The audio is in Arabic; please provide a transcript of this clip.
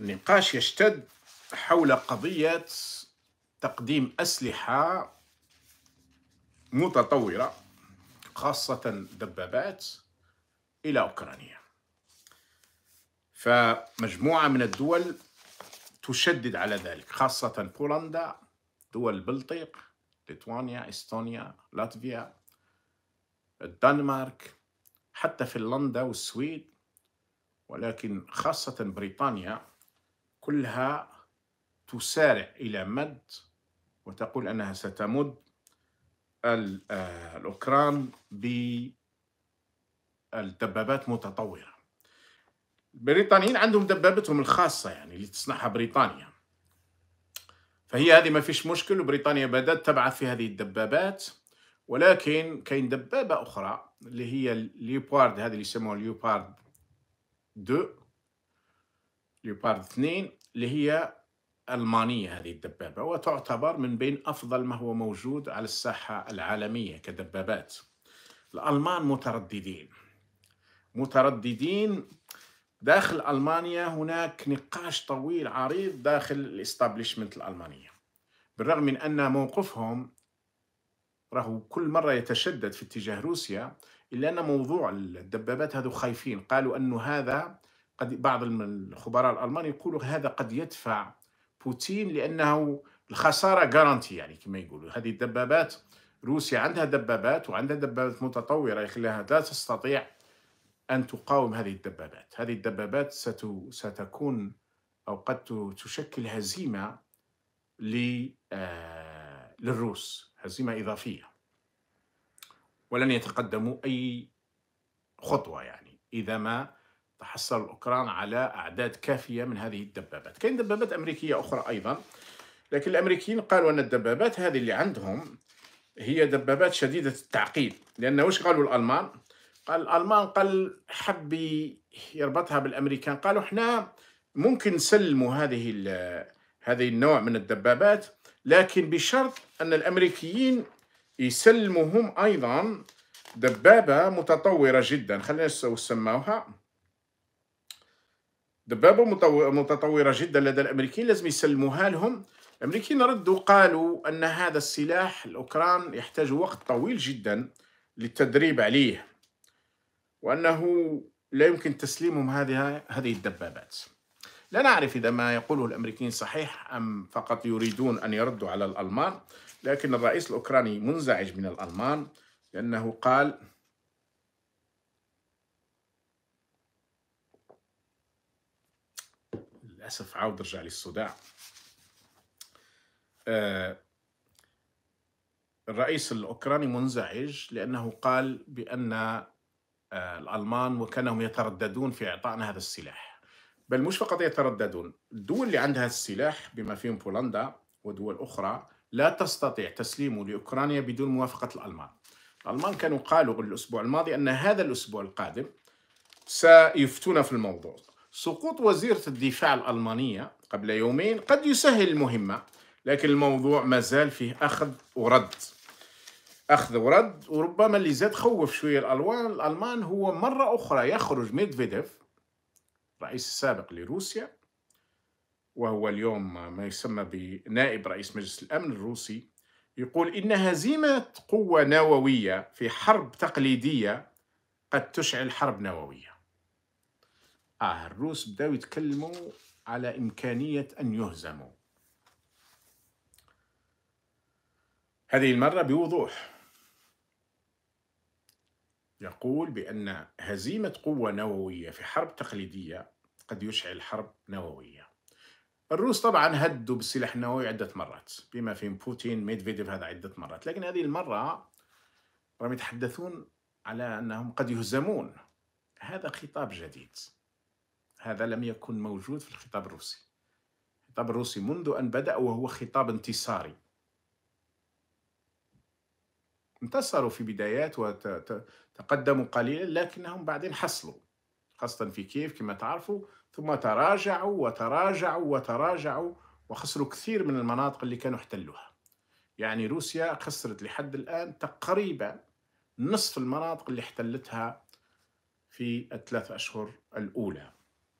النقاش يشتد حول قضية تقديم أسلحة متطورة خاصة دبابات إلى أوكرانيا فمجموعة من الدول تشدد على ذلك خاصة بولندا دول البلطيق ليتوانيا إستونيا لاتفيا الدنمارك حتى فنلندا والسويد ولكن خاصة بريطانيا كلها تسارع إلى مد وتقول أنها ستمد آه، الأوكران بالدبابات متطورة البريطانيين عندهم دبابتهم الخاصة يعني اللي تصنعها بريطانيا فهي هذه ما فيش مشكل وبريطانيا بدأت تبعث في هذه الدبابات ولكن كاين دبابة أخرى اللي هي الليوبارد هذه اللي يسموها ليوبارد 2 ليوبارد 2 اللي هي المانيه هذه الدبابه وتعتبر من بين افضل ما هو موجود على الساحه العالميه كدبابات. الالمان مترددين مترددين داخل المانيا هناك نقاش طويل عريض داخل الاستابليشمنت الالمانيه. بالرغم من ان موقفهم راهو كل مره يتشدد في اتجاه روسيا الا ان موضوع الدبابات هذو خايفين قالوا انه هذا قد بعض الخبراء الالمان يقولوا هذا قد يدفع بوتين لانه الخساره غارانتي يعني كما يقولوا هذه الدبابات روسيا عندها دبابات وعندها دبابات متطوره يخليها لا تستطيع ان تقاوم هذه الدبابات، هذه الدبابات ست ستكون او قد تشكل هزيمه آه، للروس، هزيمه اضافيه. ولن يتقدموا اي خطوه يعني اذا ما تحصل الأوكران على أعداد كافية من هذه الدبابات كاين دبابات أمريكية أخرى أيضا لكن الأمريكيين قالوا أن الدبابات هذه اللي عندهم هي دبابات شديدة التعقيد لأن واش قالوا الألمان قال الألمان قال حب يربطها بالأمريكان قالوا احنا ممكن نسلموا هذه هذه النوع من الدبابات لكن بشرط أن الأمريكيين يسلموهم أيضا دبابة متطورة جدا خلينا نسموها دبابه متطوره جدا لدى الامريكيين لازم يسلموها لهم الامريكيين ردوا قالوا ان هذا السلاح الاوكران يحتاج وقت طويل جدا للتدريب عليه وانه لا يمكن تسليمهم هذه هذه الدبابات لا نعرف اذا ما يقوله الامريكيين صحيح ام فقط يريدون ان يردوا على الالمان لكن الرئيس الاوكراني منزعج من الالمان لانه قال للأسف عاود رجع لي آه الرئيس الأوكراني منزعج لأنه قال بأن آه، الألمان وكانهم يترددون في إعطائنا هذا السلاح بل مش فقط يترددون الدول اللي عندها السلاح بما فيهم بولندا ودول أخرى لا تستطيع تسليمه لأوكرانيا بدون موافقة الألمان الألمان كانوا قالوا الأسبوع الماضي أن هذا الأسبوع القادم سيفتون في الموضوع سقوط وزيرة الدفاع الألمانية قبل يومين قد يسهل المهمة لكن الموضوع ما زال فيه أخذ ورد أخذ ورد وربما اللي زاد خوف شوية الألوان الألمان هو مرة أخرى يخرج ميدفيديف رئيس السابق لروسيا وهو اليوم ما يسمى بنائب رئيس مجلس الأمن الروسي يقول إن هزيمة قوة نووية في حرب تقليدية قد تشعل حرب نووية اه الروس بداو يتكلموا على امكانيه ان يهزموا هذه المره بوضوح يقول بان هزيمه قوه نوويه في حرب تقليديه قد يشعل حرب نوويه الروس طبعا هدوا بالسلاح النووي عده مرات بما فيهم بوتين ميدفيديف هذا عده مرات لكن هذه المره راهم يتحدثون على انهم قد يهزمون هذا خطاب جديد هذا لم يكن موجود في الخطاب الروسي الخطاب الروسي منذ أن بدأ وهو خطاب انتصاري انتصروا في بدايات وتقدموا قليلا لكنهم بعدين حصلوا خاصة في كيف كما تعرفوا ثم تراجعوا وتراجعوا وتراجعوا وخسروا كثير من المناطق اللي كانوا احتلوها يعني روسيا خسرت لحد الآن تقريبا نصف المناطق اللي احتلتها في الثلاث أشهر الأولى